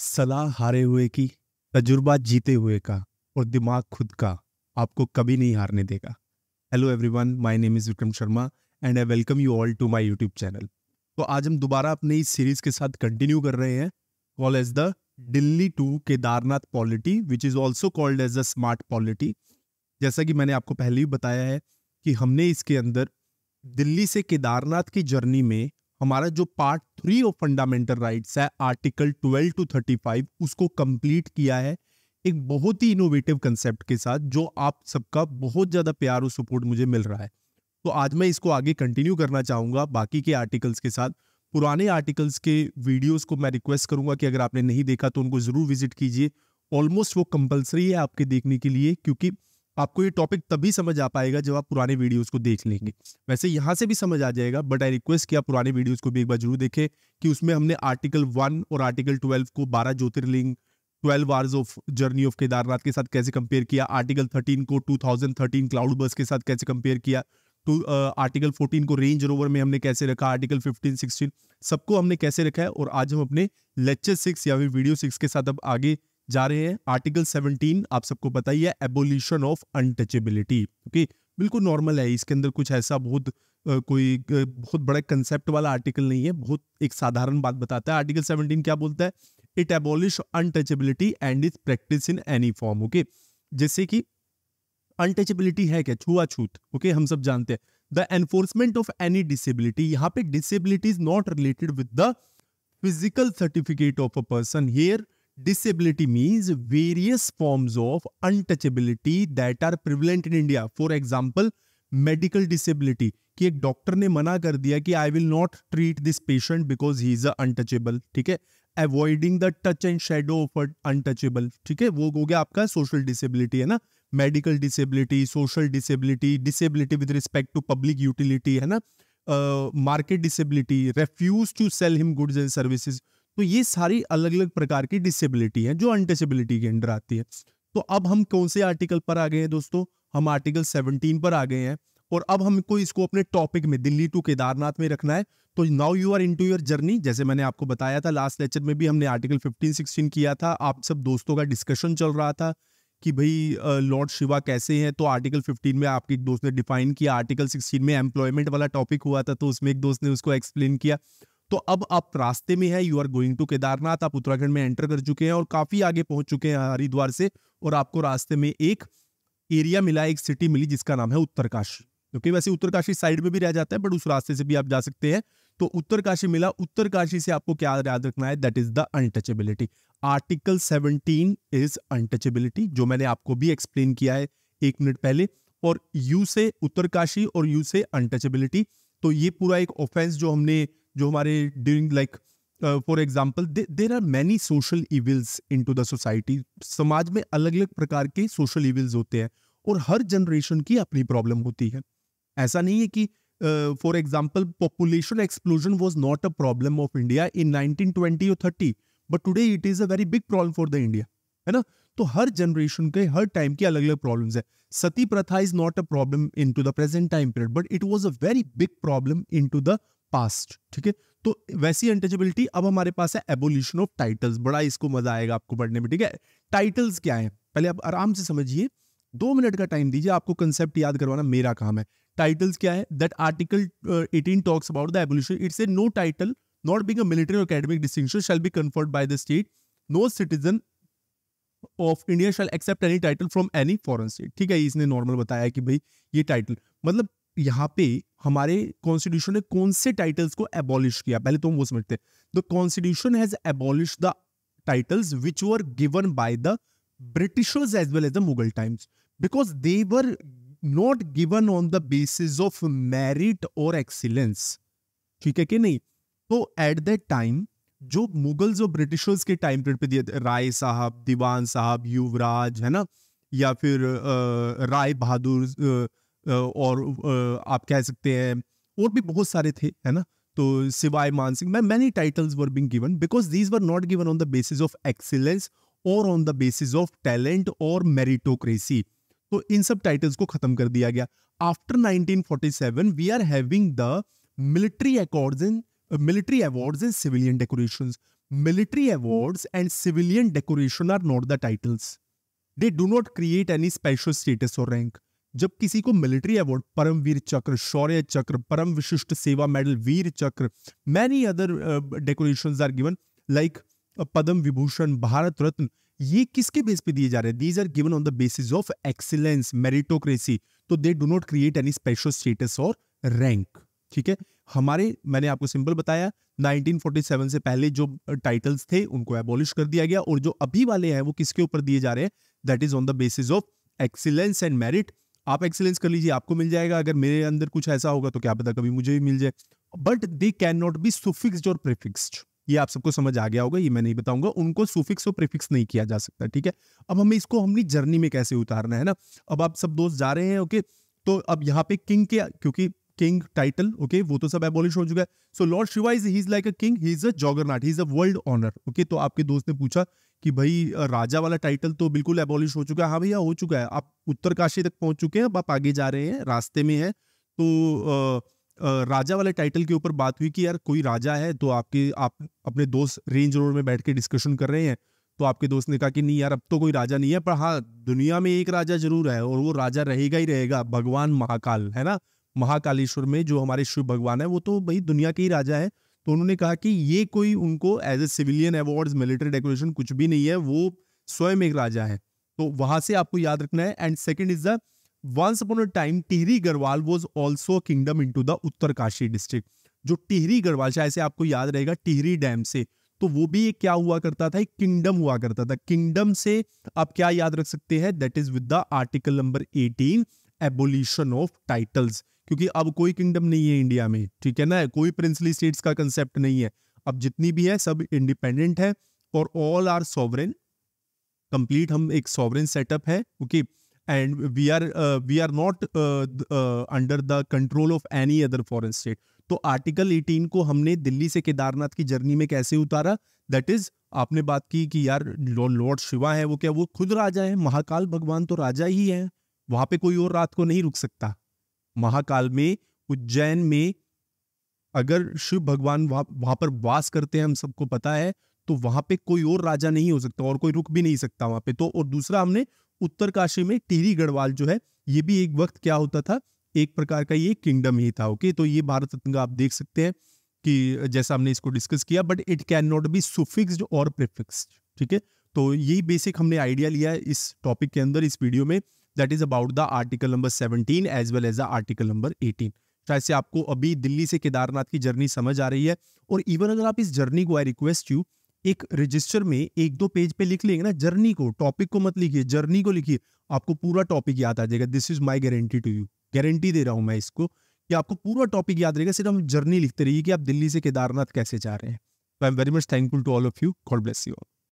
सलाह हारे हुए की तजुर्बा जीते हुए का और दिमाग खुद का आपको कभी नहीं हारने देगा hello everyone my name is Vikram Sharma and I welcome you all to my YouTube channel तो आज हम दोबारा अपने इस सीरीज के साथ कंटिन्यू कर रहे हैं call as the Delhi to Kedarnath polity which is also called as the smart polity जैसा कि मैंने आपको पहले भी बताया है कि हमने इसके अंदर दिल्ली से केदारनाथ की जर्नी में हमारा जो part three of fundamental rights है आर्टिकल 12 टू 35 उसको कंप्लीट किया है एक बहुत ही इनोवेटिव कंसेप्ट के साथ जो आप सबका बहुत ज़्यादा प्यार और सपोर्ट मुझे मिल रहा है तो आज मैं इसको आगे कंटिन्यू करना चाहूंगा बाकी के आर्टिकल्स के साथ पुराने आर्टिकल्स के वीडियोस को मैं रिक्वेस्ट करूंगा कि अगर आपने नहीं देखा तो उनको ज़रूर विजिट कीजिए ऑलमोस्ट वो कंपलसरी है आपके देखने के लिए क्योंकि आपको ये टॉपिक तभी समझ आ पाएगा जब आप पुराने वीडियोस को देख लेंगे वैसे यहाँ से भी समझ आ जाएगा बट आई रिक्वेस्ट कि आप पुराने वीडियोस को भी एक बार जरूर देखें कि उसमें हमने आर्टिकल वन और आर्टिकल ट्वेल्व को बारह ज्योतिर्लिंग twelve hours of journey of Kedarnath के साथ कैसे कंपेयर किया आर्टिकल थर्टीन को टू क्लाउड बस के साथ कैसे कंपेयर किया टू आर्टिकल फोर्टीन को रेंज रोवर में हमने कैसे रखा आर्टिकल फिफ्टीन सिक्सटीन सबको हमने कैसे रखा है और आज हम अपने लेक्चर सिक्स या फिर वीडियो सिक्स के साथ अब आगे जा रहे हैं आर्टिकल 17 आप सबको पता ही है एबोल्यूशन ऑफ अनटचेबिलिटी ओके बिल्कुल नॉर्मल है इसके अंदर कुछ ऐसा बहुत कोई बहुत बड़े कंसेप्ट वाला आर्टिकल नहीं है बहुत एक साधारण बात बताता है आर्टिकल 17 क्या बोलता है it abolish untouchability and is practice in any form okay जैसे कि अनटचेबिलिटी है क्या छुआछूत ओके हम सब जानते हैं the enforcement of any disability यहाँ पे disability is not related with the physical certificate of a person here disability means various forms of untouchability that are prevalent in India. For example, medical disability कि एक doctor ने मना कर दिया कि I will not treat this patient because he is untouchable ठीक है avoiding the touch and shadow of untouchable ठीक है वो हो गया आपका सोशल डिसेबिलिटी है ना medical disability social disability disability with respect to public utility है ना market disability refuse to sell him goods and services तो ये सारी अलग अलग प्रकार की डिसेबिलिटी है जो अनडिसेबिलिटी के अंडर आती है तो अब हम कौन से आर्टिकल पर आ गए हैं दोस्तों हम आर्टिकल 17 पर आ गए हैं और अब हमको इसको अपने टॉपिक में दिल्ली टू केदारनाथ में रखना है तो now you are into your journey जैसे मैंने आपको बताया था लास्ट लेक्चर में भी हमने आर्टिकल 15 16 किया था आप सब दोस्तों का डिस्कशन चल रहा था कि भाई लॉर्ड शिवा कैसे हैं तो आर्टिकल 15 में आपके एक दोस्त ने डिफाइन किया आर्टिकल 16 में एम्प्लॉयमेंट वाला टॉपिक हुआ था तो उसमें एक दोस्त ने उसको एक्सप्लेन किया तो अब आप रास्ते में है you are going to Kedarnath आप उत्तराखंड में एंटर कर चुके हैं और काफी आगे पहुंच चुके हैं हरिद्वार से और आपको रास्ते में एक एरिया मिला एक सिटी मिली जिसका नाम है उत्तरकाशी क्योंकि वैसे उत्तरकाशी साइड में भी रह जाता है बट उस रास्ते से भी आप जा सकते हैं तो उत्तरकाशी मिला उत्तरकाशी से आपको क्या याद रखना है that is the untouchability article 17 is untouchability जो मैंने आपको भी एक्सप्लेन किया है एक मिनट पहले और यू से उत्तरकाशी और यू से अनटचेबिलिटी तो ये पूरा एक ऑफेंस जो हमने जो हमारे during like for example there are many social evils into the society समाज में अलग अलग प्रकार के सोशल इविल्स होते हैं और हर जनरेशन की अपनी प्रॉब्लम होती है ऐसा नहीं है कि for example population explosion was not a problem of India in nineteen twenty और thirty but today it is a very big problem for the India है ना तो हर जनरेशन के हर टाइम की अलग अलग प्रॉब्लम है सती प्रथा is not a problem into the present time period but it was a very big problem into the past ठीक है तो वैसी अनटचेबिलिटी अब हमारे पास है एबोल्यूशन ऑफ टाइटल्स बड़ा इसको मजा आएगा आपको पढ़ने में ठीक है टाइटल्स क्या है पहले आप आराम से समझिए दो मिनट का टाइम दीजिए आपको कंसेप्ट याद करवाना मेरा काम है टाइटल्स क्या है that article eighteen talks about the abolition it's a no title not being a military और academic distinction shall be conferred by the state no citizen of India shall accept any title from any foreign state ठीक है इसने normal बताया कि भाई ये title मतलब यहाँ पे हमारे कॉन्स्टिट्यूशन ने कौन से टाइटल्स को एबॉलिश किया पहले तो हम वो समझते हैं the constitution has abolish the titles which were given by the britishers as well as the Mughal times because they were not given on the basis of merit और एक्सीलेंस ठीक है कि नहीं तो एट द टाइम जो मुगल्स और britishers के time period पे दिए राय साहब दीवान साहब युवराज है ना या फिर आ, राय बहादुर और आप कह सकते हैं और भी बहुत सारे थे है ना तो सिवाय मान सिंह मैं many titles were being given because these were not given on the basis of excellence और on the basis of talent और मेरिटोक्रेसी तो इन सब टाइटल्स को खत्म कर दिया गया after 1947 we are having the military accords in military awards and civilian decoration military awards and civilian decoration are not the titles they do not create any special status और rank जब किसी को military award Paramvir चक्र शौर्य चक्र परम विशिष्ट सेवा medal Vir Chakra many other decoration are given like Padma Vibhushan Bharat Ratna ये किसके बेस पे दिए जा रहे हैं these are given on the basis of excellence meritocracy तो they do not create any special status और रैंक ठीक है हमारे मैंने आपको सिंपल बताया 1947 से पहले जो टाइटल्स uh, थे उनको एबॉलिश कर दिया गया और जो अभी वाले हैं वो किसके ऊपर दिए जा रहे हैं that is on the basis of excellence and merit आप एक्सेलेंस कर लीजिए आपको मिल जाएगा अगर मेरे अंदर कुछ ऐसा होगा तो क्या पता कभी मुझे भी मिल जाए but they can not be suffixed और प्रिफिक्सड ये आप सबको समझ आ गया होगा ये मैं नहीं बताऊंगा उनको सुफिक्स और प्रिफिक्स नहीं किया जा सकता ठीक है अब हमें इसको हमने जर्नी में कैसे उतारना है ना अब आप सब दोस्त जा रहे हैं ओके तो अब यहाँ पे किंग के क्योंकि किंग टाइटल ओके वो तो सब एबोलिश हो चुका है so lord Shiva is he is like a king he is a juggernaut he is a world honour okay तो आपके दोस्त ने पूछा कि भाई राजा वाला टाइटल तो बिल्कुल एबॉलिश हो चुका है हाँ भैया हो चुका है आप उत्तरकाशी तक पहुंच चुके हैं अब आप आगे जा रहे हैं रास्ते में है तो आ, आ, राजा वाले टाइटल के ऊपर बात हुई कि यार कोई राजा है तो आपके आप अपने दोस्त रेंज रोड में बैठ के डिस्कशन कर रहे हैं तो आपके दोस्त ने कहा कि नहीं यार अब तो कोई राजा नहीं है पर हाँ दुनिया में एक राजा जरूर है और वो राजा रहेगा ही रहेगा भगवान महाकाल है ना महाकालेश्वर में जो हमारे शिव भगवान है वो तो भाई दुनिया के ही राजा है तो उन्होंने कहा कि ये कोई उनको as a civilian award military decoration कुछ भी नहीं है वो स्वयं एक राजा है तो वहां से आपको याद रखना है and second is the once upon a time Tehri Garhwal was also kingdom into the Uttarkashi district जो टिहरी गढ़वाल शायद से आपको याद रहेगा टिहरी डैम से तो वो भी एक क्या हुआ करता था एक किंगडम हुआ करता था किंगडम से आप क्या याद रख सकते हैं that is with the article number 18 abolition of titles क्योंकि अब कोई किंगडम नहीं है इंडिया में ठीक है ना कोई प्रिंसली स्टेट्स का कंसेप्ट नहीं है अब जितनी भी है सब इंडिपेंडेंट है और ऑल आर सॉवरेन कंप्लीट हम एक सॉवरेन सेटअप है okay and we are we are not under the control of any other foreign state तो आर्टिकल 18 को हमने दिल्ली से केदारनाथ की जर्नी में कैसे उतारा दैट इज आपने बात की कि यार लॉर्ड शिवा है वो क्या वो खुद राजा है महाकाल भगवान तो राजा ही है वहां पे कोई और रात को नहीं रुक सकता महाकाल में उज्जैन में अगर शिव भगवान वहां पर वास करते हैं हम सबको पता है तो वहां पे कोई और राजा नहीं हो सकता और कोई रुक भी नहीं सकता वहां पे तो और दूसरा हमने उत्तर काशी में टिहरी गढ़वाल जो है ये भी एक वक्त क्या होता था एक प्रकार का ये किंगडम ही था ओके तो ये भारत रत्न आप देख सकते हैं कि जैसा हमने इसको डिस्कस किया but it can not be suffixed और प्रिफिक्स ठीक है तो यही बेसिक हमने आइडिया लिया है इस टॉपिक के अंदर इस वीडियो में that is about the article number seventeen as well as the article number eighteen शायद से आपको अभी दिल्ली से केदारनाथ की जर्नी समझ आ रही है और इवन अगर आप इस जर्नी को आई रिक्वेस्ट यू एक रजिस्टर में एक दो पेज पे लिख लेंगे ना जर्नी को टॉपिक को मत लिखिए जर्नी को लिखिए आपको पूरा टॉपिक याद आ जाएगा this is my guarantee to you guarantee दे रहा हूँ मैं इसको कि आपको पूरा टॉपिक याद रहेगा सिर्फ हम जर्नी लिखते रहिए कि आप दिल्ली से केदारनाथ कैसे जा रहे हैं I am very much thankful to all of you God bless you all